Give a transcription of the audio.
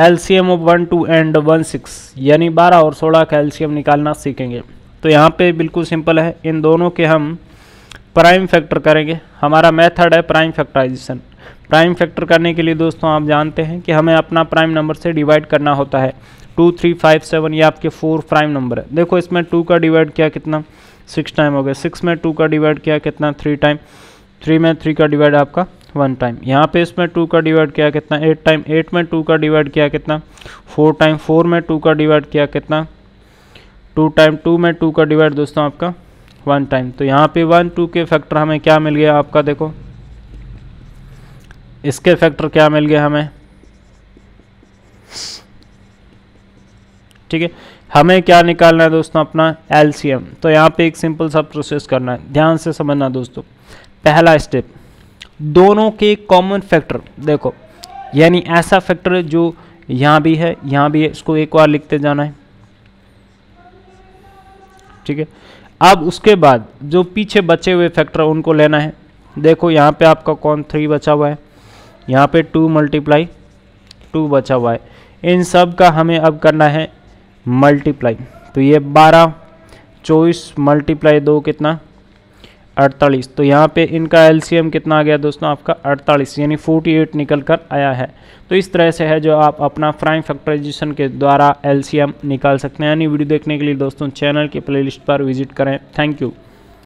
LCM of one two and one six यानी बारह और सोलह का एलसीएम निकालना सीखेंगे तो यहाँ पे बिल्कुल सिंपल है इन दोनों के हम प्राइम फैक्टर करेंगे हमारा मेथड है प्राइम फैक्टराइजेशन प्राइम फैक्टर करने के लिए दोस्तों आप जानते हैं कि हमें अपना प्राइम नंबर से डिवाइड करना होता है टू थ्री फाइव सेवन ये आपके फोर प्राइम नंबर है देखो इसमें टू का डिवाइड किया कितना सिक्स टाइम हो गया सिक्स में टू का डिवाइड किया कितना थ्री टाइम थ्री में थ्री का डिवाइड आपका वन टाइम यहाँ पे इसमें टू का डिवाइड किया कितना एट टाइम एट में टू का डिवाइड किया कितना फोर टाइम फोर में टू का डिवाइड किया कितना टू टाइम टू में टू का डिवाइड दोस्तों आपका वन टाइम तो यहाँ पे वन टू के फैक्टर हमें क्या मिल गया आपका देखो इसके फैक्टर क्या मिल गया हमें ठीक है हमें क्या निकालना है दोस्तों अपना एलसीएम तो यहाँ पे एक सिंपल सा प्रोसेस करना है ध्यान से समझना दोस्तों पहला स्टेप दोनों के कॉमन फैक्टर देखो यानी ऐसा फैक्टर जो यहाँ भी है यहाँ भी है इसको एक बार लिखते जाना है ठीक है अब उसके बाद जो पीछे बचे हुए फैक्टर उनको लेना है देखो यहाँ पे आपका कौन थ्री बचा हुआ है यहाँ पे टू मल्टीप्लाई टू बचा हुआ है इन सब का हमें अब करना है मल्टीप्लाई तो ये बारह चौबीस मल्टीप्लाई दो कितना अड़तालीस तो यहाँ पे इनका एलसीएम कितना आ गया दोस्तों आपका अड़तालीस यानी फोर्टी एट निकल कर आया है तो इस तरह से है जो आप अपना प्राइम फैक्टराइजेशन के द्वारा एलसीएम निकाल सकते हैं यानी वीडियो देखने के लिए दोस्तों चैनल के प्लेलिस्ट पर विजिट करें थैंक यू